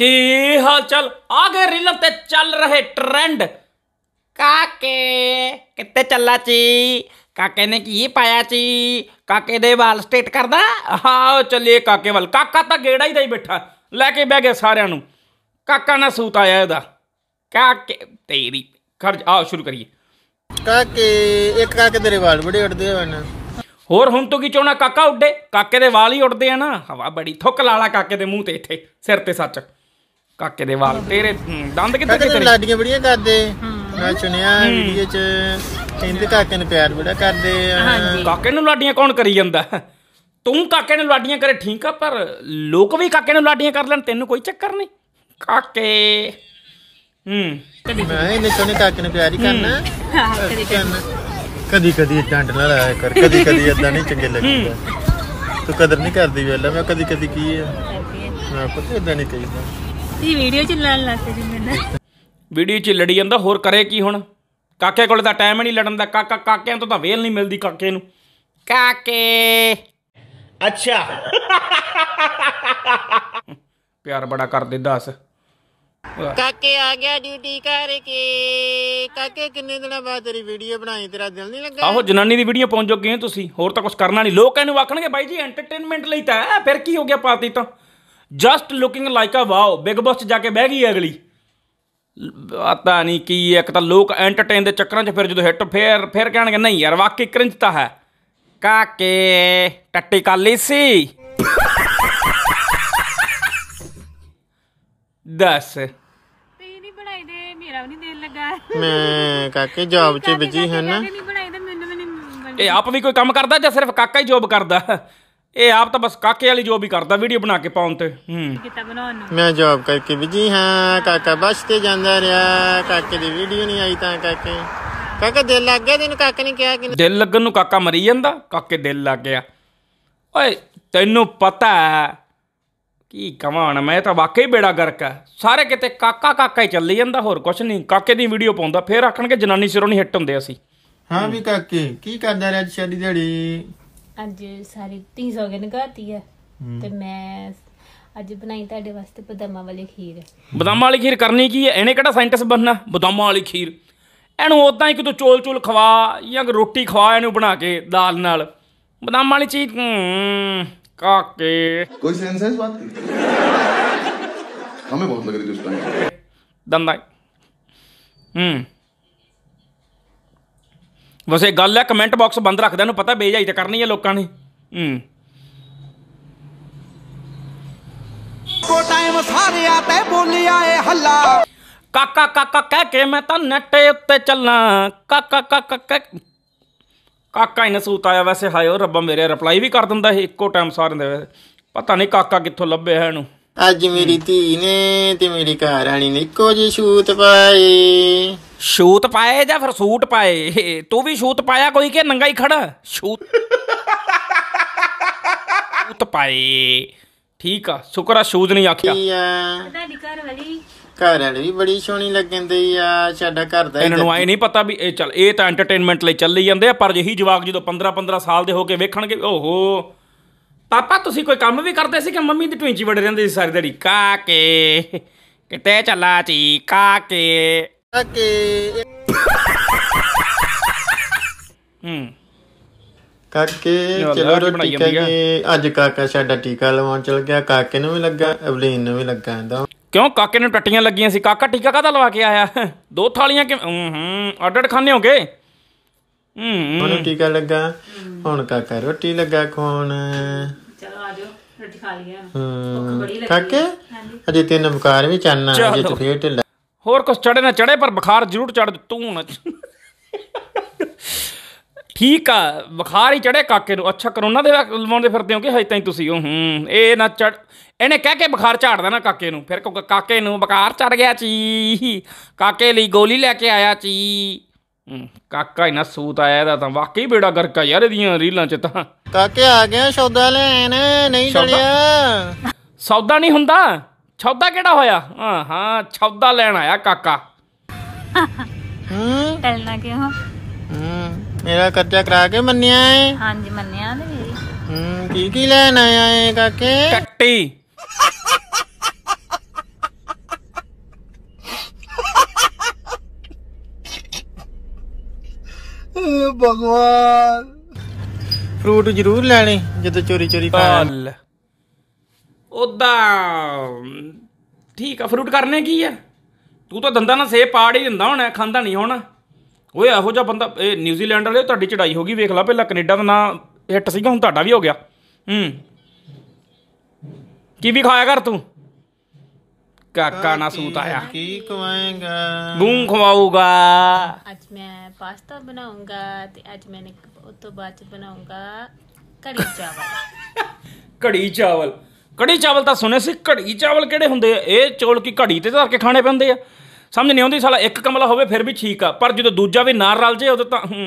ਕੀ ਹਾਲ ਚਾਲ ਆ ਗਏ ਰੀਲਾਂ ਤੇ ਚੱਲ ਰਹੇ ਟ੍ਰੈਂਡ ਕਾਕੇ ਕਿੱਤੇ ਚੱਲਾ ਚੀ ਕਾਕੇ ਨੇ ਕੀ ਪਾਇਆ ਚੀ ਕਾਕੇ ਦੇ ਵਾਲ ਸਟੇਟ ਕਰਦਾ ਆਓ ਚੱਲੀਏ ਕਾਕੇ ਵੱਲ ਕਾਕਾ ਤਾਂ ਗੇੜਾ ਹੀ ਦੇ ਬੈਠਾ ਲੈ ਕੇ ਬਹਿ ਗਿਆ ਸਾਰਿਆਂ ਨੂੰ ਕਾਕਾ ਨਾ ਸੂਤ ਆਇਆ ਇਹਦਾ ਕਾਕੇ ਤੇਰੀ ਖਰਜ ਆਓ ਸ਼ੁਰੂ ਕਰੀਏ ਕਾਕੇ ਇੱਕ ਕਾਕੇ ਤੇਰੇ ਵਾਲ ਬੜੇ ਉੱਡਦੇ ਹਨ ਹੋਰ ਹੁਣ ਤੋਂ ਕੀ ਚੋਣਾ ਕਾਕਾ ਉੱਡੇ ਕਾਕੇ ਦੇ ਵਾਲ ਹੀ ਉੱਡਦੇ ਆ ਨਾ ਹਵਾ ਬੜੀ ਥੁੱਕ ਲਾਲਾ ਕਾਕੇ ਦੇ ਮੂੰਹ ਤੇ ਇੱਥੇ ਸਿਰ ਤੇ ਸੱਚ ਕਾਕੇ ਦੇ ਵਾਲ ਤੇਰੇ ਦੰਦ ਕਿੱਥੇ ਕਿੱਥੇ ਤੇਰੇ ਲਾਡੀਆਂ ਬੜੀਆਂ ਕਰਦੇ ਮੈਂ ਸੁਣਿਆ ਵੀਡੀਓ 'ਚ ਕਹਿੰਦੇ ਕਾਕੇ ਨੂੰ ਪਿਆਰ ਬੜਾ ਕਰਦੇ ਆ ਕਾਕੇ ਨੂੰ ਲਾਡੀਆਂ ਕੌਣ ਕਰੀ ਜਾਂਦਾ ਤੂੰ ਕਾਕੇ ਨੂੰ ਲਾਡੀਆਂ ਕਰੇ ਠੀਕ ਆ ਪਰ ਲੋਕ ਵੀ ਕਾਕੇ ਨੂੰ ਲਾਡੀਆਂ ਕਰ ਲੈਣ ਤੈਨੂੰ ਕੋਈ ਚੱਕਰ ਨਹੀਂ ਕਾਕੇ ਹੂੰ ਮੈਂ ਇਹਨੇ ਸੁਣੇ ਕਾਕੇ ਨੂੰ ਪਿਆਰ ਹੀ ਕਰਨਾ ਕਦੀ ਕਦੀ ਇਦਾਂ ਡੰਡ ਲਾਇਆ ਕਰ ਕਦੀ ਕਦੀ ਇਦਾਂ ਨਹੀਂ ਚੰਗੇ ਲੱਗਦਾ ਤੂੰ ਕਦਰ ਨਹੀਂ ਕਰਦੀ ਵੇਲਾ ਮੈਂ ਕਦੀ ਕਦੀ ਕੀ ਹੈ ਮੈਂ ਪਤਾ ਇਦਾਂ ਨਹੀਂ ਕਹੀਦਾ ਤੁਸੀਂ ਵੀਡੀਓ ਚ ਲੜਨ ਲੱਗ ਜੀ ਮੈਨੂੰ ਵੀਡੀਓ ਚ ਲੜੀ ਜਾਂਦਾ ਹੋਰ ਕਰੇ ਕੀ ਹੁਣ ਕਾਕੇ ਕੋਲ ਤਾਂ ਟਾਈਮ ਨਹੀਂ ਲੜਨ ਦਾ ਕਾਕਾ ਕਾਕਿਆਂ ਤੋਂ ਤਾਂ ਵੇਲ ਨਹੀਂ ਮਿਲਦੀ ਕਾਕੇ ਨੂੰ ਕਾਕੇ ਅੱਛਾ ਪਿਆਰ ਬੜਾ ਕਰਦੇ ਦੱਸ ਕਾਕੇ ਆ ਗਿਆ ਡਿਊਟੀ ਕਰਕੇ ਕਾਕੇ ਕਿੰਨੇ ਦਿਨਾਂ ਬਾਅਦ ਤੇਰੀ ਵੀਡੀਓ ਬਣਾਈ ਤੇਰਾ ਦਿਲ ਨਹੀਂ ਲੱਗਾ ਆਹੋ ਜਨਾਨੀ ਦੀ ਵੀਡੀਓ ਪਹੁੰਚ ਗਏ ਤੁਸੀਂ ਹੋਰ ਤਾਂ ਕੁਝ ਕਰਨਾ ਨਹੀਂ ਲੋਕਾਂ ਨੂੰ ਆਖਣਗੇ ਬਾਈ ਜੀ ਐਂਟਰਟੇਨਮੈਂਟ ਲਈ ਤਾਂ ਫਿਰ ਕੀ ਹੋ ਗਿਆ ਪਾਤੀ ਤਾਂ just looking like a wow Bigg Boss 'ਚ ਜਾ ਕੇ ਬਹਿ ਗਈ ਅਗਲੀ ਪਤਾ ਨਹੀਂ ਕੀ ਇੱਕ ਤਾਂ ਲੋਕ ਐਂਟਰਟੇਨ ਦੇ ਚੱਕਰਾਂ 'ਚ ਫਿਰ ਜਦੋਂ ਹਿੱਟ ਫੇਰ ਫਿਰ ਕਹਿਣਗੇ ਨਹੀਂ ਯਾਰ ਵਾਕਈ ਕ੍ਰਿੰਜ ਤਾਂ ਹੈ ਕਾਕੇ ਟੱਟੀ ਕਾਲੀ ਸੀ ਦੱਸ ਤੇ ਨਹੀਂ ਬਣਾਈ ਦੇ ਮੇਰਾ ਵੀ ਨਹੀਂ ਦਿਲ ਲੱਗਾ ਮੈਂ ਕਾਕੇ ਜੌਬ 'ਚ ਬਿਜੀ ਹਾਂ ਨਾ ਇਹ ਆਪ ਵੀ ਕੋਈ ਕੰਮ ਕਰਦਾ ਜਾਂ ਸਿਰਫ ਕਾਕਾ ਹੀ ਜੌਬ ਕਰਦਾ ਇਹ ਆਪ ਤਾਂ ਬਸ ਕਾਕੇ ਵਾਲੀ ਜੋਬ ਹੀ ਕਰਦਾ ਵੀਡੀਓ ਬਣਾ ਕੇ ਪਾਉਣ ਤੇ ਹੂੰ ਮੈਂ ਜੋਬ ਕਰਕੇ ਵਿਜੀ ਹਾਂ ਕਾਕਾ ਬਸ ਤੇ ਜਾਂਦਾ ਰਿਹਾ ਕਾਕੇ ਦੀ ਵੀਡੀਓ ਨਹੀਂ ਆਈ ਤਾਂ ਕਾਕੇ ਕਾਕਾ ਦਿਲ ਲੱਗ ਗਿਆ ਤੈਨੂੰ ਕਾਕੇ ਨੇ ਕਿਹਾ ਕਿ ਦਿਲ ਲੱਗਣ ਨੂੰ ਕਾਕਾ ਮਰੀ ਜਾਂਦਾ ਕਾਕੇ ਦਿਲ ਲੱਗ ਗਿਆ ਓਏ ਤੈਨੂੰ ਪਤਾ ਹੈ ਕੀ ਕਮਾਣ ਮੈਂ ਤਾਂ ਵਾਕਈ ਬੇੜਾ ਗਰਕ ਹੈ ਸਾਰੇ ਕਿਤੇ ਕਾਕਾ ਕਾਕਾ ਹੀ ਚੱਲੀ ਜਾਂਦਾ ਹੋਰ ਕੁਛ ਨਹੀਂ ਕਾਕੇ ਦੀ ਵੀਡੀਓ ਪਾਉਂਦਾ ਫੇਰ ਆਖਣਗੇ ਜਨਾਨੀ ਸਿਰੋਂ ਨਹੀਂ ਹਿੱਟ ਹੁੰਦੇ ਅਸੀਂ ਹਾਂ ਵੀ ਕਾਕੇ ਕੀ ਕਰਦਾ ਰਿਹਾ ਅੱਜ ਸ਼ਾਦੀ ਦਿਹਾੜੀ ਅੱਜ ਸਾਰੀ ਧੀ ਸੌ ਨਗਾਤੀ ਹੈ ਤੇ ਮੈਂ ਅੱਜ ਬਣਾਈ ਤੁਹਾਡੇ ਵਾਸਤੇ ਬਦਾਮਾਂ ਵਾਲੀ ਖੀਰ ਬਦਾਮਾਂ ਵਾਲੀ ਖੀਰ ਕਰਨੀ ਕੀ ਹੈ ਇਹਨੇ ਕਿਹੜਾ ਸਾਇੰਟਿਸਟ ਬਣਨਾ ਬਦਾਮਾਂ ਵਾਲੀ ਖੀਰ ਇਹਨੂੰ ਉਦਾਂ ਹੀ ਕਿਤੋਂ ਚੋਲ ਚੋਲ ਖਵਾ ਜਾਂ ਰੋਟੀ ਖਵਾ ਇਹਨੂੰ ਬਣਾ ਕੇ ਦਾਲ ਨਾਲ ਬਦਾਮਾਂ ਵਾਲੀ ਚੀਜ਼ ਕਾਕੇ ਕੋਈ ਸੈਂਸ ਹੈ ਇਸ ਬਾਤ ਦੀ ਹਮੇ ਬਹੁਤ ਲੱਗ ਰਹੀ ਥੀ ਟਾਈਮ ਦੰਦਾਈ ਹੂੰ ਬਸ ਇਹ ਗੱਲ ਹੈ ਕਮੈਂਟ ਬਾਕਸ ਬੰਦ ਰੱਖਦਾ ਨੂੰ ਪਤਾ ਬੇਜਾਈ ਤਾਂ ਕਰਨੀ ਹੈ ਲੋਕਾਂ ਨੇ ਹੂੰ ਕੋ ਟਾਈਮ ਸਾਰਿਆ ਤੇ ਬੋਲਿਆ ਏ ਹੱਲਾ ਕਾਕਾ ਕਾਕਾ ਕਹਿ ਕੇ ਮੈਂ ਤਾਂ ਨੈਟ ਉੱਤੇ ਚੱਲਾਂ ਕਾਕਾ ਕਾਕਾ ਕਾਕਾ ਹੀ ਨਸੂਤ ਆਇਆ ਵੈਸੇ ਹਾਇਓ ਰੱਬਾ ਮੇਰੇ ਰਿਪਲਾਈ ਵੀ ਕਰ ਦਿੰਦਾ ਇਹ ਇੱਕੋ ਟਾਈਮ ਸਾਰਿਆਂ ਦੇ ਪਤਾ ਨਹੀਂ ਕਾਕਾ ਕਿੱਥੋਂ ਲੱਭਿਆ ਇਹਨੂੰ ਅੱਜ ਮੇਰੀ ਧੀ ਨੇ ਤੇ ਮੇਰੀ ਘਰ ਵਾਲੀ ਨੇ ਇੱਕੋ ਜਿਹੀ ਸ਼ੂਤ ਪਾਈ ਸ਼ੂਤ ਪਾਏ ਜਾਂ ਫਿਰ ਸੂਟ ਪਾਏ ਤੂੰ ਵੀ ਸ਼ੂਤ ਪਾਇਆ ਕੋਈ ਕਿ ਨੰਗਾ ਹੀ ਖੜਾ ਸ਼ੂਤ ਸ਼ੂਟ ਪਾਏ ਠੀਕ ਆ ਸ਼ੁਕਰਾ ਸ਼ੂਜ਼ ਨਹੀਂ ਆਖਿਆ ਤੁਹਾਡੀ ਘਰ ਵਾਲੀ ਘਰ ਵਾਲੀ ਵੀ ਬੜੀ ਸੋਹਣੀ ਲੱਗਦੀ ਆ ਸਾਡਾ ਘਰ ਦਾ ਇਹਨਾਂ ਨੂੰ ਆਏ ਨਹੀਂ ਪਤਾ ਵੀ ਇਹ ਚੱਲ ਇਹ ਤਾਂ ਐਂਟਰਟੇਨਮੈਂਟ ਲਈ ਚੱਲੇ ਜਾਂਦੇ ਆ ਪਰ ਜਹੀ ਜਵਾਕ ਜਦੋਂ 15 15 ਸਾਲ ਦੇ ਹੋ ਕੇ ਵੇਖਣਗੇ ਓਹੋ ਪਾਪਾ ਤੁਸੀਂ ਕੋਈ ਕੰਮ ਵੀ ਕਰਦੇ ਸੀ ਕਿ ਮੰਮੀ ਦੀ ਟਵਿੰਚੀ ਵੜ ਰਹਿੰਦੇ ਸੀ ਸਾਰੀ ਦਿਹਾੜੀ ਕਾਕੇ ਕਿਤੇ ਚੱਲਾ ਚੀ ਕਾਕੇ ਕਿ ਹੂੰ ਕਾਕੇ ਚਲੋ ਰੋਟੀ ਕੇ ਅੱਜ ਕਾਕਾ ਸਾਡਾ ਟੀਕਾ ਲਵਾਉਣ ਚਲ ਗਿਆ ਕਾਕੇ ਨੂੰ ਵੀ ਲੱਗਾ ਅਵਲੀਨ ਨੂੰ ਵੀ ਲੱਗਾ ਇਹਦਾ ਕਿਉਂ ਕਾਕੇ ਨੂੰ ਟੱਟੀਆਂ ਲੱਗੀਆਂ ਸੀ ਕਾਕਾ ਟੀਕਾ ਕਾਹਦਾ ਲਵਾ ਕੇ ਆਇਆ ਦੋ ਥਾਲੀਆਂ ਕਿ ਹੂੰ ਅਡੜ ਖਾਣੇ ਹੋਗੇ ਹੂੰ ਉਹਨੂੰ ਟੀਕਾ ਲੱਗਾ ਹੁਣ ਕਾਕਾ ਰੋਟੀ ਲੱਗਾ ਖਾਣ ਚਲੋ ਆਜੋ ਰੋਟੀ ਖਾ ਲਈਏ ਹੂੰ ਕਾਕੇ ਅਜੇ ਤੇ ਨਮਕਾਰ ਵੀ ਚਾਨਣਾ ਅਜੇ ਤੇ ਫੇਰ ਢਿੱਲਾ ਹੋਰ ਕੁਝ ਚੜੇ ਨਾ ਚੜੇ ਪਰ ਬੁਖਾਰ ਜ਼ਰੂਰ ਚੜ ਤੂੰ ਨਾ ਠੀਕ ਆ ਬੁਖਾਰ ਹੀ ਚੜੇ ਕਾਕੇ ਨੂੰ ਅੱਛਾ ਕਰੋਨਾ ਦੇ ਲਵਾਉਂਦੇ ਫਿਰਦੇ ਹੋ ਕਿ ਹਜੇ ਤਾਈਂ ਤੁਸੀਂ ਉਹ ਹੂੰ ਇਹ ਨਾ ਚੜ ਇਹਨੇ ਕਹਿ ਕੇ ਬੁਖਾਰ ਝਾੜਦਾ ਨਾ ਕਾਕੇ ਨੂੰ ਫਿਰ ਕਾਕੇ ਨੂੰ ਬੁਖਾਰ ਚੜ ਗਿਆ ਚੀ ਕਾਕੇ ਲਈ ਗੋਲੀ ਲੈ ਕੇ ਆਇਆ ਚੀ ਕਾਕਾ ਇਹਨਾਂ ਸੂਤ ਆਇਆ ਦਾ ਤਾਂ ਵਾਕਈ ਬੇੜਾ ਗਰਕਾ ਯਾਰ ਇਹਦੀਆਂ ਰੀਲਾਂ ਚ ਤਾਂ ਕਾਕੇ ਆ ਗਏ ਸੌਦਾ ਲੈਣ ਨਹੀਂ ਚੜਿਆ ਸੌਦਾ ਨਹੀਂ ਹੁੰਦਾ ਛੌਦਾ ਕਿਹੜਾ ਹੋਇਆ ਹਾਂ ਹਾਂ ਛੌਦਾ ਲੈਣ ਆਇਆ ਕਾਕਾ ਹੂੰ ਟਲਣਾ ਕਿਉਂ ਹੂੰ ਮੇਰਾ ਕਰਜ਼ਾ ਕਰਾ ਕੇ ਮੰਨਿਆ ਏ ਹਾਂਜੀ ਮੰਨਿਆ ਨੇ ਮੇਰੀ ਹੂੰ ਕੀ ਕੀ ਲੈਣ ਆਇਆ ਏ ਕਾਕੇ ਕੱਟੀ ਭਗਵਾਨ ਫਰੂਟ ਜ਼ਰੂਰ ਲੈਣੇ ਜਦੋਂ ਚੋਰੀ ਚੋਰੀ ਖਾਣਾ ਉਹਦਾ ਠੀਕ ਆ ਫਰੂਟ ਕਰਨੇ ਕੀ ਆ ਤੂੰ ਤਾਂ ਦੰਦਾਂ ਨਾਲ ਸੇਬ ਪਾੜ ਹੀ ਦਿੰਦਾ ਹੋਣਾ ਖਾਂਦਾ ਨਹੀਂ ਹੋਣਾ ਓਏ ਇਹੋ ਜਿਹਾ ਬੰਦਾ ਇਹ ਨਿਊਜ਼ੀਲੈਂਡ ਵਾਲੇ ਤੁਹਾਡੀ ਚੜਾਈ ਹੋ ਗਈ ਵੇਖ ਲੈ ਪਹਿਲਾਂ ਕੈਨੇਡਾ ਦਾ ਨਾਂ ਹਿੱਟ ਸੀਗਾ ਹੁਣ ਤੁਹਾਡਾ ਵੀ ਹੋ ਗਿਆ ਹੂੰ ਕੀ ਵੀ ਖਾਇਆ ਕਰ ਤੂੰ ਕਾਕਾ ਨਾ ਸੂਤ ਆਇਆ ਕੀ ਖਵਾਏਗਾ ਗੂੰ ਖਵਾਊਗਾ ਅੱਜ ਮੈਂ ਪਾਸਤਾ ਬਣਾਉਂਗਾ ਤੇ ਅੱਜ ਮੈਂ ਉਸ ਤੋਂ ਬਾਅਦ ਬਣਾਉਂਗਾ ਕੜੀ ਚਾਵਲ ਕੜੀ ਚਾਵਲ ਕੜੀ ਚਾਵਲ ਤਾਂ ਸੁਣੇ ਸੀ ਘੜੀ ਚਾਵਲ ਕਿਹੜੇ ਹੁੰਦੇ ਆ ਇਹ ਚੌਲ ਕੀ ਘੜੀ ਤੇ ਧਰ ਕੇ ਖਾਣੇ ਪੈਂਦੇ ਆ ਸਮਝ ਨਹੀਂ ਆਉਂਦੀ ਸਾਲਾ ਇੱਕ ਕਮਲਾ ਹੋਵੇ ਫਿਰ ਵੀ ਠੀਕ ਆ ਪਰ ਜਦੋਂ ਦੂਜਾ ਵੀ ਨਾਲ ਰਲ ਜੇ ਉਦੋਂ ਤਾਂ ਹੂੰ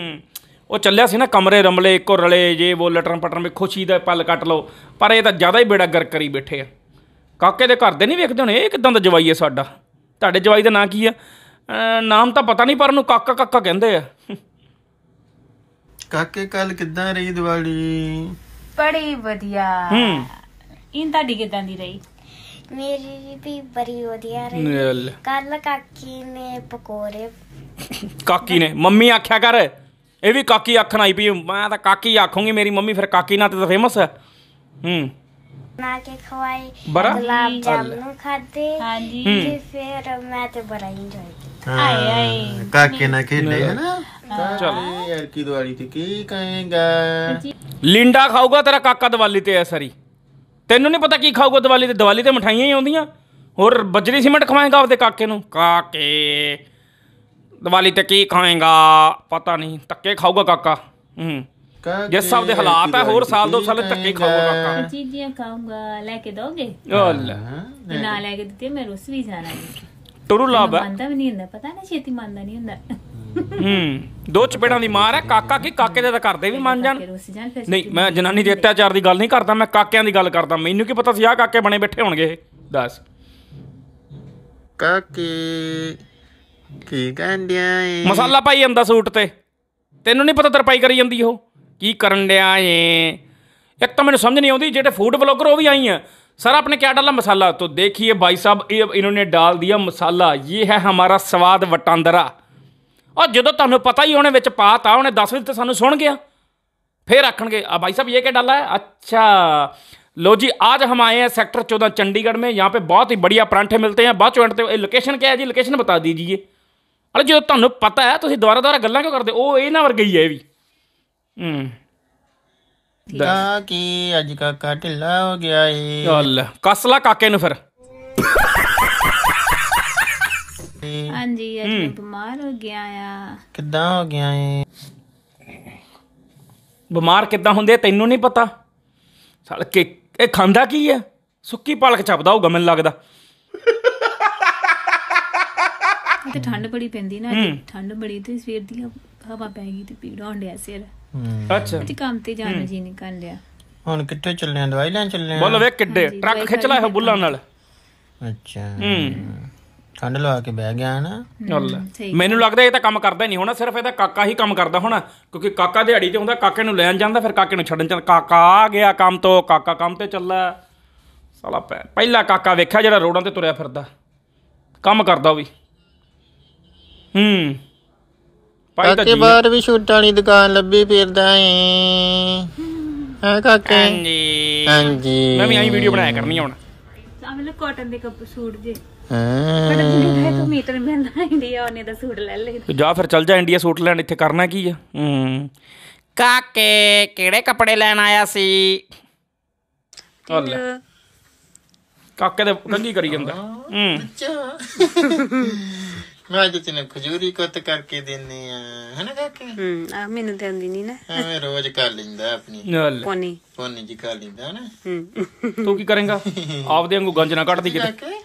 ਉਹ ਚੱਲਿਆ ਸੀ ਨਾ ਕਮਰੇ ਰਮਲੇ ਇੱਕੋ ਰਲੇ ਜੇ ਉਹ ਲਟਰਨ ਪਟਰਨ ਵਿੱਚ ਖੁਸ਼ੀ ਦਾ ਪਲ ਕੱਟ ਲਓ ਪਰ ਇਹ ਤਾਂ ਜ਼ਿਆਦਾ ਹੀ ਬੇੜਾ ਗਰ ਕਰੀ ਬੈਠੇ ਆ ਕਾਕੇ ਦੇ ਘਰ ਦੇ ਨਹੀਂ ਵੇਖਦੇ ਹੁਣ ਇਹ ਕਿਦਾਂ ਦਾ ਜਵਾਈ ਹੈ ਸਾਡਾ ਤੁਹਾਡੇ ਜਵਾਈ ਦਾ ਨਾਂ ਕੀ ਆ ਨਾਮ ਤਾਂ ਪਤਾ ਨਹੀਂ ਪਰ ਉਹਨੂੰ ਕਾਕਾ ਕਾਕਾ ਕਹਿੰਦੇ ਆ ਕਾਕੇ ਕੱਲ ਕਿਦਾਂ ਰਹੀ ਦੀਵਾਲੀ ਬੜੀ ਵਧੀਆ ਹੂੰ ਇਹ ਤੁਹਾਡੀ ਕਿਦਾਂ ਦੀ ਰਹੀ ਮੇਰੀ ਵੀ ਬੜੀ ਵਧੀਆ ਰਹੀ ਕੱਲ ਕਾਕੀ ਨੇ ਪਕੌੜੇ ਕਾਕੀ ਨੇ ਮੰਮੀ ਆਖਿਆ ਕਰ ਇਹ ਵੀ ਕਾਕੀ ਆਖਣ ਆਈ ਪਈ ਮੈਂ ਤਾਂ ਕਾਕੀ ਆਖੂੰਗੀ ਮੇਰੀ ਮੰਮੀ ਫਿਰ ਕਾਕੀ ਨਾਲ ਤਾਂ ਫੇਮਸ ਹੈ ਹੂੰ ਨਾ ਕੇ ਖਵਾਈ ਗੁਲਾਬ ਜਾਮਨ ਖਾਦੇ ਹਾਂਜੀ ਫਿਰ ਮੈਂ ਤੇ ਬੜਾ ਇੰਜੋਏ ਕੀਤਾ ਆਏ, ਆਏ। ਕਾਕੇ ਨਾ ਖੇਡੇ ਹੈ ਨਾ ਚਲ ਇਹ ਕੀ ਦਿਵਾਲੀ ਤੇ ਕੀ ਕਹੇਗਾ ਲਿੰਡਾ ਖਾਊਗਾ ਤੇਰਾ ਕਾਕਾ ਦੀਵਾਲੀ ਤੇ ਐ ਸਰੀ ਤੈਨੂੰ ਨਹੀਂ ਪਤਾ ਕੀ ਖਾਊਗਾ ਦੀਵਾਲੀ ਤੇ ਦੀਵਾਲੀ ਤੇ ਮਠਾਈਆਂ ਹੀ ਆਉਂਦੀਆਂ ਹੋਰ ਬਜਰੀ ਸੀਮੈਂਟ ਖਵਾਏਗਾ ਆਪਦੇ ਕਾਕੇ ਨੂੰ ਕਾਕੇ ਦੀਵਾਲੀ ਤੇ ਕੀ ਖਾਏਗਾ ਪਤਾ ਨਹੀਂ ਧੱਕੇ ਖਾਊਗਾ ਕਾਕਾ ਹੂੰ ਜਿਸ ਸਭ ਦੇ ਹਾਲਾਤ ਹੈ ਹੋਰ ਸਾਲ ਦੋ ਸਾਲ ਧੱਕੇ ਖਾਊਗਾ ਕਾਕਾ ਚੀਜ਼ੀਆਂ ਖਾਊਗਾ ਲੈ ਕੇ ਦੋਗੇ ਅੱਲਾ ਨਾ ਲੈ ਕੇ ਦਿੱਤੇ ਮੈਂ ਰੁੱਸ ਵੀ ਜਾਣਾ ਟੁਰੂ ਲਾਬ ਆ ਮੰਨਦਾ ਵੀ ਨਹੀਂ ਹੁੰਦਾ ਪਤਾ ਨਹੀਂ ਛੇਤੀ ਮੰਨਦਾ ਨਹੀਂ ਹੁੰਦਾ ਹੂੰ ਦੋ ਚਪੇੜਾਂ ਦੀ ਮਾਰ ਹੈ ਕਾਕਾ ਕੀ ਕਾਕੇ ਦੇ ਤਾਂ ਕਰਦੇ ਵੀ ਮੰਨ ਜਾਣ ਨਹੀਂ ਮੈਂ ਜਨਾਨੀ ਦੇ ਅਤਿਆਚਾਰ ਦੀ ਗੱਲ ਨਹੀਂ ਕਰਦਾ ਮੈਂ ਕਾਕਿਆਂ ਦੀ ਗੱਲ ਕਰਦਾ ਮੈਨੂੰ ਕੀ ਪਤਾ ਸੀ ਆਹ ਕਾਕੇ ਬਣੇ ਬੈਠੇ ਹੋਣਗੇ ਇਹ ਦੱਸ ਕਾਕੇ ਕੀ ਕਹਿੰਦਿਆ ਏ ਮਸਾਲਾ ਪਾਈ ਜਾਂਦਾ ਸੂਟ ਤੇ ਤੈਨੂੰ ਨਹੀਂ ਪਤਾ ਤਰਪਾਈ ਕਰੀ ਜਾਂਦੀ ਉਹ ਕੀ ਕਰਨ ਡਿਆ ਏ ਇੱਕ ਤਾਂ ਮੈਨੂੰ ਸਮਝ ਨਹੀਂ ਆਉਂਦੀ ਜਿਹੜੇ ਫੂਡ ਬਲੌਗਰ ਉਹ ਵੀ ਆਈ ਆ ਕਿਆ ਡਾਲਾ ਮਸਾਲਾ ਤੋਂ ਦੇਖੀਏ ਭਾਈ ਸਾਹਿਬ ਇਹ ਇਹਨਾਂ ਨੇ ਡਾਲ ਦਿਆ ਮਸਾਲਾ ਇਹ ਹੈ ਹਮਾਰਾ ਸਵਾਦ ਵਟਾਂਦਰਾ ਔਰ ਜਦੋਂ ਤੁਹਾਨੂੰ ਪਤਾ ਹੀ ਉਹਨੇ ਵਿੱਚ ਪਾਤਾ ਉਹਨੇ 10 ਵਜੇ ਤੇ ਸਾਨੂੰ ਸੁਣ ਗਿਆ ਫੇਰ ਆਖਣਗੇ ਆ ਭਾਈ ਸਾਹਿਬ ਇਹ ਕੀ ਡਾਲਾ ਹੈ ਅੱਛਾ ਜੀ ਅੱਜ आज हम आए हैं सेक्टर चौदह चंडीगढ़ में यहाँ पे बहुत ही बढ़िया परांठे मिलते हैं बहुत चौंटते हो ਇਹ ਲੋਕੇਸ਼ਨ ਕਿਹਾ ਜੀ ਲੋਕੇਸ਼ਨ ਬਤਾ ਦਿਜੀਏ ਅਰੇ ਜੇ ਤੁਹਾਨੂੰ ਪਤਾ ਹੈ ਤੁਸੀਂ ਦੁਬਾਰਾ ਦੁਬਾਰਾ ਗੱਲਾਂ ਕਿਉਂ ਕਰਦੇ ਉਹ ਇਹ ਨਾ ਵਰ ਗਈ ਹੈ ਇਹ ਵੀ ਹੂੰ ਦਾ ਕੀ ਅੱਜ ਕਾਕਾ ਢਿੱਲਾ ਹੋ ਗਿਆ ਏ ਚੱਲ ਕਸਲਾ ਕਾਕੇ ਨੂੰ ਫਿਰ ਹਾਂਜੀ ਅੱਜ ਮੈਂ ਬਿਮਾਰ ਹੋ ਗਿਆ ਆ ਕਿੱਦਾਂ ਹੋ ਗਿਆ ਏ ਬਿਮਾਰ ਕਿੱਦਾਂ ਹੁੰਦੇ ਤੈਨੂੰ ਨਹੀਂ ਪਤਾ ਸਾਲ ਕਿ ਇਹ ਖਾਂਦਾ ਕੀ ਆ ਸੁੱਕੀ ਪਾਲਕ ਚੱਪਦਾ ਹੋਊਗਾ ਮੈਨੂੰ ਲੱਗਦਾ ਤੇ ਠੰਡ ਬੜੀ ਪੈਂਦੀ ਨਾ ਅੱਜ ਠੰਡ ਬੜੀ ਤੇ ਸਵੇਰ ਦੀ ਹਵਾ ਪੈ ਗਈ ਤੇ ਪੀੜ ਹੋਣ ਡਿਆ ਸਿਰ ਅੱਛਾ ਤੇ ਕੰਮ ਤੇ ਜਾਣਾ ਜੀ ਨਹੀਂ ਕਰ ਲਿਆ ਹੁਣ ਕਿੱਥੇ ਚੱਲੇ ਆ ਦਵਾਈ ਲੈਣ ਚੱਲੇ ਆ ਬੋਲ ਵੇ ਕਿੱਡੇ ਟਰੱਕ ਖਿੱਚ ਲਾਇਆ ਬੁੱਲਾਂ ਨਾਲ ਅੱਛਾ ਹੂੰ ਠੰਡ ਲਵਾ ਕੇ ਬਹਿ ਗਿਆ ਨਾ ਚੱਲ ਮੈਨੂੰ ਲੱਗਦਾ ਇਹ ਤਾਂ ਕੰਮ ਕਰਦਾ ਹੀ ਨਹੀਂ ਹੋਣਾ ਸਿਰਫ ਇਹਦਾ ਕਾਕਾ ਹੀ ਕੰਮ ਕਰਦਾ ਹੋਣਾ ਕਿਉਂਕਿ ਕਾਕਾ ਦਿਹਾੜੀ ਤੇ ਹੁੰਦਾ ਕਾਕੇ ਨੂੰ ਲੈਣ ਜਾਂਦਾ ਫਿਰ ਕਾਕੇ ਨੂੰ ਛੱਡਣ ਚੱਲ ਕਾਕਾ ਆ ਗਿਆ ਕੰਮ ਤੋਂ ਕਾਕਾ ਕੰਮ ਤੇ ਚੱਲਾ ਸਾਲਾ ਪਹਿਲਾ ਕਾਕਾ ਵੇਖਿਆ ਜਿਹੜਾ ਰੋਡਾਂ ਤੇ ਤੁਰਿਆ ਫਿਰਦਾ ਕੰਮ ਕਰਦਾ ਉਹ ਵੀ ਹੂੰ ਪਾਈ ਤਾਂ ਕਾਕੇ ਬਾਹਰ ਵੀ ਛੂਟਾਂ ਵਾਲੀ ਦੁਕਾਨ ਲੱਭੀ ਫਿਰਦਾ ਏ ਹਾਂ ਕਾਕੇ ਹਾਂਜੀ ਹਾਂਜੀ ਮੈਂ ਵੀ ਆਈ ਵੀਡੀਓ ਬਣਾਇਆ ਕਰਨੀ ਹੁਣ ਆਮਲੇ ਕਾਟਨ ਦੇ ਕੱਪੜੇ ਸੂਟ ਜੇ ਬਟ ਜਿੰਨੇ ਤੂੰ ਮੀਟਰ ਮਿਲਣਾ ਇੰਡੀਆ ਉਹਨੇ ਦਾ ਸੂਟ ਲੈ ਲੈ ਜਾ ਫਿਰ ਚੱਲ ਜਾ ਇੰਡੀਆ ਸੂਟ ਲੈਣ ਇੱਥੇ ਕਰਨਾ ਕੀ ਆ ਹੂੰ ਕਾਕੇ ਕਿਹੜੇ ਕੱਪੜੇ ਲੈਣ ਆਇਆ ਸੀ ਹੱਲ ਕਾਕੇ ਦੇ ਕੰਗੀ ਕਰੀ ਜਾਂਦਾ ਹੂੰ ਅੱਛਾ ਮੈਂ ਅੱਜ ਤੈਨੂੰ ਖਜੂਰੀ ਕੁੱਤ ਕਰਕੇ ਦਿੰਨੀ ਆ ਹਨਾ ਕਾਕੀ ਹੂੰ ਆ ਮੈਨੂੰ ਤੇ ਨਹੀਂ ਨਾ ਐਵੇਂ ਰੋਜ਼ ਕਰ ਲਿੰਦਾ ਆਪਣੀ ਪੋਨੀ ਪੋਨੀ ਜੀ ਕਰ ਲਿੰਦਾ ਨਾ ਹੂੰ ਤੂੰ ਕੀ ਕਰੇਂਗਾ ਆਪਦੇ ਵਾਂਗੂ ਗੰਜ ਨਾ ਕੱਢਦੀ ਕਿਤੇ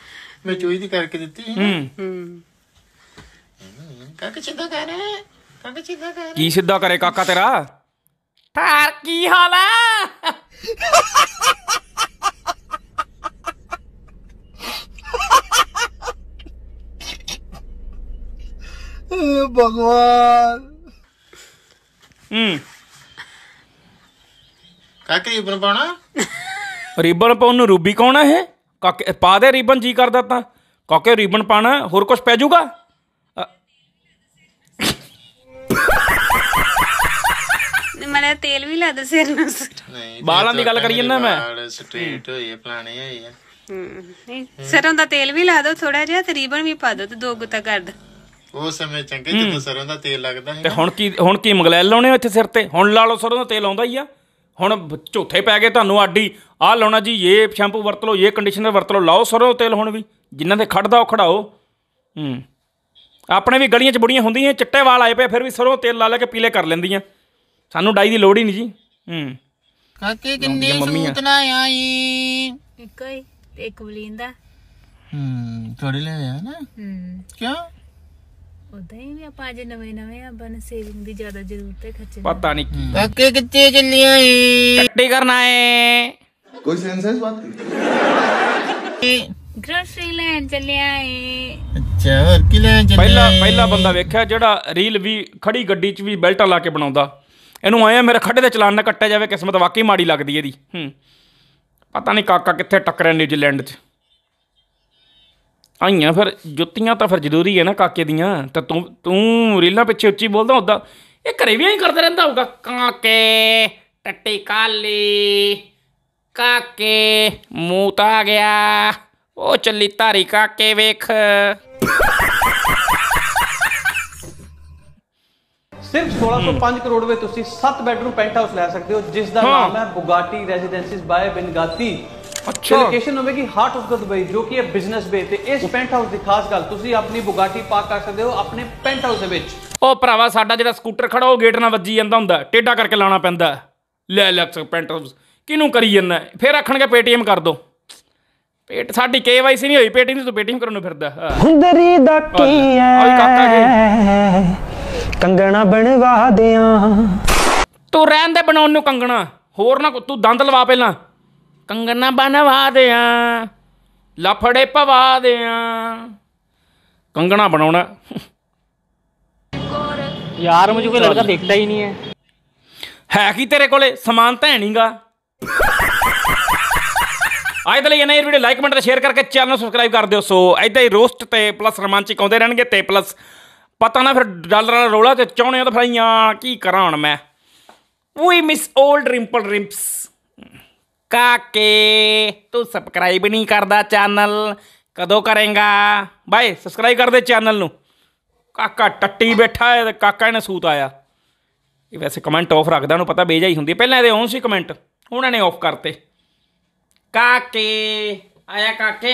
ਮੈਂ ਚੋਈ ਦੀ ਕਰਕੇ ਦਿੱਤੀ ਹੂੰ ਹੂੰ ਕਾਕਾ ਚਿੰਦਾ ਕਰ ਕਾਕਾ ਚਿੰਦਾ ਕਰ ਕੀ ਸਿੱਧਾ ਕਰੇ ਕਾਕਾ ਤੇਰਾ ਠਾਰ ਕੀ ਹਾਲ ਹੈ ਭਗਵਾਨ ਹੂੰ ਕਾਕੇ ਰਿਬਨ ਪਾਉਣਾ ਰਿਬਨ ਪਾਉਣ ਨੂੰ ਰੂਬੀ ਕੌਣ ਹੈ ਇਹ ਕਾਕੇ ਪਾ ਦੇ ਰਿਬਨ ਜੀ ਕਰਦਾ ਤਾਂ ਕਾਕੇ ਰਿਬਨ ਪਾਣਾ ਹੋਰ ਕੁਝ ਪੈ ਜਾਊਗਾ ਮਲੇ ਤੇਲ ਵੀ ਲਾ ਦੇ ਸਿਰ ਨੂੰ ਨਹੀਂ ਬਾਲਾਂ ਦੀ ਗੱਲ ਕਰੀ ਜਾਂਦਾ ਮੈਂ। ਸਟ੍ਰੇਟ ਹੋਈ ਹੈ ਪਲਾਣੇ ਹੋਈ ਹੈ ਹੂੰ ਨਹੀਂ, ਸਰੋਂ ਦਾ ਤੇਲ ਵੀ ਲਾ ਦੋ ਥੋੜਾ ਜਿਹਾ ਤੇ ਰੀਬਨ ਵੀ ਪਾ ਦੋ ਤੇ ਦੋ ਗੁੱਤਾ ਕਰ ਦੋ ਉਹ ਸਮੇਂ ਚੰਗੇ ਜਦੋਂ ਸਰੋਂ ਦਾ ਤੇਲ ਲੱਗਦਾ ਹੈ ਤੇ ਹੁਣ ਕੀ ਹੁਣ ਕੀ ਮੰਗਲੈਲ ਲਾਉਣੇ ਹੋ ਇੱਥੇ ਸਿਰ ਤੇ ਹੁਣ ਲਾ ਲਓ ਸਰੋਂ ਦਾ ਤੇਲ ਆਉਂਦਾ ਹੀ ਆ ਹੁਣ ਝੋਥੇ ਪੈ ਗਏ ਤੁਹਾਨੂੰ ਆਡੀ ਆਹ ਲਾਉਣਾ ਜੀ ਇਹ ਸ਼ੈਂਪੂ ਵਰਤ ਲਓ ਇਹ ਕੰਡੀਸ਼ਨਰ ਵਰਤ ਲਓ ਲਾਓ ਸਰੋਂ ਦਾ ਤੇਲ ਹੁਣ ਵੀ ਜਿਨ੍ਹਾਂ ਦੇ ਖੜਦਾ ਉਹ ਖੜਾਓ ਹੂੰ ਆਪਣੇ ਵੀ ਗਲੀਆਂ 'ਚ ਬੁੜੀਆਂ ਹੁੰਦੀਆਂ ਚਿੱਟੇ ਵਾਲ ਆਏ ਪਏ ਫਿਰ ਵੀ ਸਰੋਂ ਤੇਲ ਲਾ ਲੈ ਕੇ ਪੀਲੇ ਕਰ ਲੈਂਦੀਆਂ ਸਾਨੂੰ ਡਾਈ ਦੀ ਲੋੜ ਹੀ ਨਹੀਂ ਜੀ ਹੂੰ ਕਾਕੇ ਕਿੰਨੇ ਸੂਤ ਨਾ ਆਈ ਇੱਕ ਹੀ ਤੇ ਇੱਕ ਬਲੀਂਦਾ ਹੂੰ ਥੋੜੀ ਲੈ ਆਇਆ ਨਾ ਹੂੰ ਕਿਉਂ ਵੀ ਆਪਾਂ ਨਵੇਂ ਨਵੇਂ ਆ ਸੇਵਿੰਗ ਦੀ ਜ਼ਿਆਦਾ ਜ਼ਰੂਰਤ ਖਰਚੇ ਪਤਾ ਨਹੀਂ ਕੀ ਕਾਕੇ ਕਿੱਥੇ ਚੱਲੀਆਂ ਏ ਟੱਟੀ ਕਰਨਾ ਏ ਕੋਈ ਸੈਂਸਸ ਬਾਤ इस ਗ੍ਰੋਸਰੀ ਲੈਣ ਚੱਲਿਆ ਏ ਅੱਛਾ ਹੋਰ ਕੀ ਲੈਣ ਚੱਲਿਆ ਪਹਿਲਾ ਪਹਿਲਾ ਬੰਦਾ ਵੇਖਿਆ ਜਿਹੜਾ ਰੀਲ ਵੀ ਖੜੀ ਗੱਡੀ 'ਚ ਵੀ ਬੈਲਟਾਂ ਲਾ ਕੇ ਬਣਾਉਂਦਾ ਇਹਨੂੰ ਆਇਆ ਮੇਰੇ ਖੱਡੇ ਦੇ ਚਲਾਨ ਨਾ ਕੱਟਿਆ ਜਾਵੇ ਕਿਸਮਤ ਵਾਕਈ ਮਾੜੀ ਲੱਗਦੀ ਇਹਦੀ ਹੂੰ ਪਤਾ ਨਹੀਂ ਕਾਕਾ ਕਿੱਥੇ ਟੱਕਰਿਆ ਨਿਊਜ਼ੀਲੈਂਡ 'ਚ ਆਈਆਂ ਫਿਰ ਜੁੱਤੀਆਂ ਤਾਂ ਫਿਰ ਜ਼ਰੂਰੀ ਹੈ ਨਾ ਕਾਕੇ ਦੀਆਂ ਤਾਂ ਤੂੰ ਤੂੰ ਰੀਲਾਂ ਪਿੱਛੇ ਉੱਚੀ ਬੋਲਦਾ ਹੁੰਦਾ ਇਹ ਘਰੇ ਵੀ ਐਂ ਕਰਦਾ ਰਹਿੰਦਾ ਹੋਊਗਾ ਕਾਕੇ ਟੱਟੀ ਕਾਲੀ ਕਾਕੇ ਮੂੰਹ ਤਾਂ ਗਿਆ ਉਹ ਚੱਲੀ ਧਾਰੀ ਕਾਕੇ ਵੇਖ ਸਿਰਫ 1605 ਕਰੋੜ ਵਿੱਚ ਤੁਸੀਂ 7 ਬੈਡਰੂਮ ਪੈਂਟ ਹਾਊਸ ਲੈ ਸਕਦੇ ਹੋ ਜਿਸ ਦਾ ਨਾਮ ਹੈ ਬੁਗਾਟੀ ਰੈਜ਼ੀਡੈਂਸਿਸ ਬਾਏ ਬਿੰਗਾਤੀ ਅੱਛਾ ਲੋਕੇਸ਼ਨ ਹੋਵੇਗੀ ਹਾਰਟ ਆਫ ਦਾ ਦੁਬਈ ਜੋ ਕਿ ਹੈ ਬਿਜ਼ਨਸ ਬੇ ਤੇ ਇਸ ਪੈਂਟ ਹਾਊਸ ਦੀ ਖਾਸ ਗੱਲ ਤੁਸੀਂ ਆਪਣੀ ਬੁਗਾਟੀ ਪਾਰਕ ਕਰ ਸਕਦੇ ਹੋ ਆਪਣੇ ਪੈਂਟ ਹਾਊਸ ਦੇ ਵਿੱਚ ਉਹ ਭਰਾਵਾ ਸਾਡਾ ਜਿਹੜਾ ਸਕੂਟਰ ਖੜਾ ਉਹ ਗੇਟ ਨਾਲ ਵੱਜੀ ਜਾਂਦਾ ਹੁੰਦਾ ਟੇਡਾ ਕਰਕੇ ਲਾਉਣਾ ਪੈਂਦਾ ਲੈ ਲੈ ਪੈਂਟ ਹਾਊਸ ਕਿਨੂੰ ਕਰੀ ਜਾਂਦਾ ਫੇਰ ਆਖਣਗੇ ਪੇਟੀਐਮ ਕਰ ਦੋ ਪੇਟ ਸਾਡੀ ਕੇਵਾਈਸੀ ਨਹੀਂ ਹੋਈ ਪੇਟੀਐਮ ਤੋਂ ਪੇਟੀਐਮ ਕਰਨ ਨੂੰ ਫਿਰਦਾ ਹੁੰਦਰੀ ਦਾ ਕੀ ਹੈ ਕੰਗਣਾ ਬਣਵਾ ਦਿਆਂ ਤੂੰ ਰਹਿਣ ਦੇ ਬਣਾਉਣ ਨੂੰ ਕੰਗਣਾ ਹੋਰ ਨਾ ਤੂੰ ਦੰਦ ਲਵਾ ਪਹਿਲਾਂ ਕੰਗਨਾ ਬਨਵਾ ਦਿਆਂ ਲਫੜੇ ਪਵਾ ਦਿਆਂ ਕੰਗਣਾ ਬਣਾਉਣਾ ਯਾਰ ਮੈਨੂੰ ਕੋਈ ਲੜਕਾ ਦੇਖਦਾ ਹੀ ਨਹੀਂ ਹੈ ਹੈ ਕੀ ਤੇਰੇ ਕੋਲੇ ਸਮਾਨ ਤਾਂ ਹੈ ਨਹੀਂਗਾ ਅੱਜ ਦੇ ਲਈ ਇਹਨਾਂ ਇਹ ਵੀਡੀਓ ਲਾਈਕ ਕਮੈਂਟ ਤੇ ਸ਼ੇਅਰ ਕਰਕੇ ਚੈਨਲ ਨੂੰ ਸਬਸਕ੍ਰਾਈਬ ਕਰ ਦਿਓ ਸੋ ਐਦਾਂ ਹੀ ਰੋਸਟ ਤੇ ਪਲੱਸ ਰੋਮਾਂਚਿਕ ਆਉਂਦੇ ਰਹਿਣਗੇ ਤੇ ਪਲੱਸ ਪਤਾ ਨਾ ਫਿਰ ਡਾਲਰ ਵਾਲਾ ਰੋਲਾ ਤੇ ਚਾਹੁੰਦੇ ਆ ਤਾਂ ਫਰਾਈਆਂ ਕੀ ਕਰਾਂ ਹੁਣ ਮੈਂ ਵੀ ਮਿਸ 올ਡ ਰਿੰਪਲ ਰਿੰਪਸ ਕਾਕੇ ਤੂੰ ਸਬਸਕ੍ਰਾਈਬ ਨਹੀਂ ਕਰਦਾ ਚੈਨਲ ਕਦੋਂ ਕਰੇਗਾ ਬਾਈ ਸਬਸਕ੍ਰਾਈਬ ਕਰ ਦੇ ਚੈਨਲ ਨੂੰ ਕਾਕਾ ਟੱਟੀ ਬੈਠਾ ਹੈ ਤੇ ਕਾਕਾ ਨੇ ਸੂਤ ਆਇਆ ਇਹ ਵੈਸੇ ਕਮੈਂਟ ਆਫ ਰੱਖਦਾ ਨੂੰ ਪਤਾ ਬੇਜਾਈ ਹੁੰਦੀ ਪਹਿਲਾਂ ਇਹਦੇ ਔਨ ਸੀ ਕਮੈਂਟ ਉਹਨਾਂ ਨੇ ਆਫ ਕਰਤੇ ਕਾਕੇ ਆਇਆ ਕਾਕੇ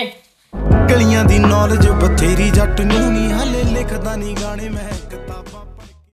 ਗਲੀਆਂ ਦੀ ਨੌਲੇਜ ਬਥੇਰੀ ਜੱਟ ਨੂੰ ਨਹੀਂ ਹਲੇ ਲਿਖਦਾ ਨਹੀਂ ਗਾਣੇ ਮੈਂ